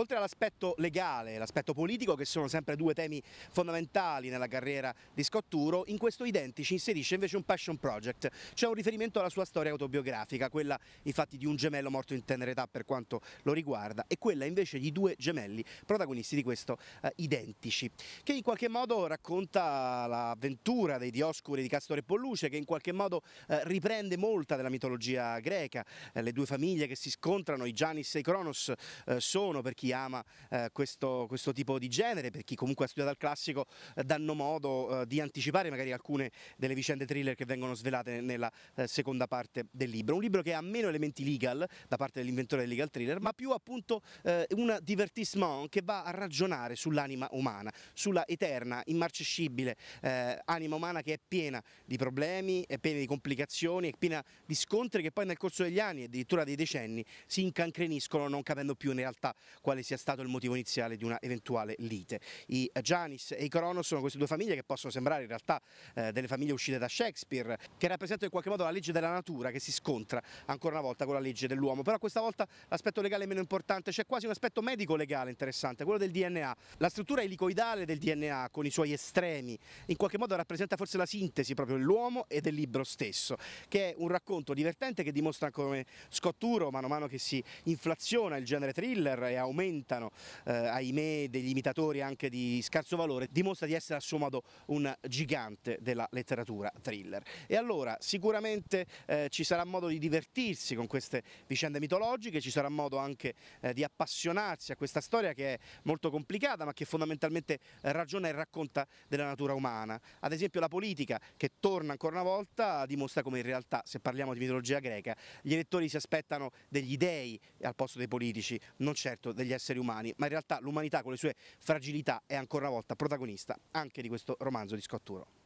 Oltre all'aspetto legale e l'aspetto politico, che sono sempre due temi fondamentali nella carriera di Scotturo, in questo identici inserisce invece un passion project, cioè un riferimento alla sua storia autobiografica, quella infatti di un gemello morto in tenera età per quanto lo riguarda e quella invece di due gemelli protagonisti di questo eh, Identici, che in qualche modo racconta l'avventura dei Dioscuri di Castore e Polluce, che in qualche modo eh, riprende molta della mitologia greca, eh, le due famiglie che si scontrano, i Giannis e i Cronos, eh, sono per chi ama eh, questo, questo, tipo di genere, per chi comunque ha studiato il classico, eh, danno modo eh, di anticipare magari alcune delle vicende thriller che vengono svelate nella eh, seconda parte del libro. Un libro che ha meno elementi legal da parte dell'inventore del legal thriller, ma più appunto eh, un divertissement che va a ragionare sull'anima umana, sulla eterna, immarcescibile eh, anima umana che è piena di problemi, è piena di complicazioni, è piena di scontri che poi nel corso degli anni e addirittura dei decenni si incancreniscono non capendo più in realtà quale quale sia stato il motivo iniziale di una eventuale lite. I Janis e i Cronos sono queste due famiglie che possono sembrare in realtà eh, delle famiglie uscite da Shakespeare, che rappresentano in qualche modo la legge della natura che si scontra ancora una volta con la legge dell'uomo, però questa volta l'aspetto legale è meno importante, c'è quasi un aspetto medico legale interessante, quello del DNA. La struttura elicoidale del DNA con i suoi estremi in qualche modo rappresenta forse la sintesi proprio dell'uomo e del libro stesso, che è un racconto divertente che dimostra come Scotturo, mano a mano che si inflaziona il genere thriller e aumenta aumentano, eh, ahimè, degli imitatori anche di scarso valore, dimostra di essere a suo modo un gigante della letteratura thriller. E allora sicuramente eh, ci sarà modo di divertirsi con queste vicende mitologiche, ci sarà modo anche eh, di appassionarsi a questa storia che è molto complicata ma che fondamentalmente ragiona e racconta della natura umana. Ad esempio la politica che torna ancora una volta dimostra come in realtà se parliamo di mitologia greca gli elettori si aspettano degli dei al posto dei politici, non certo degli degli esseri umani, ma in realtà l'umanità con le sue fragilità è ancora una volta protagonista anche di questo romanzo di Scotturo.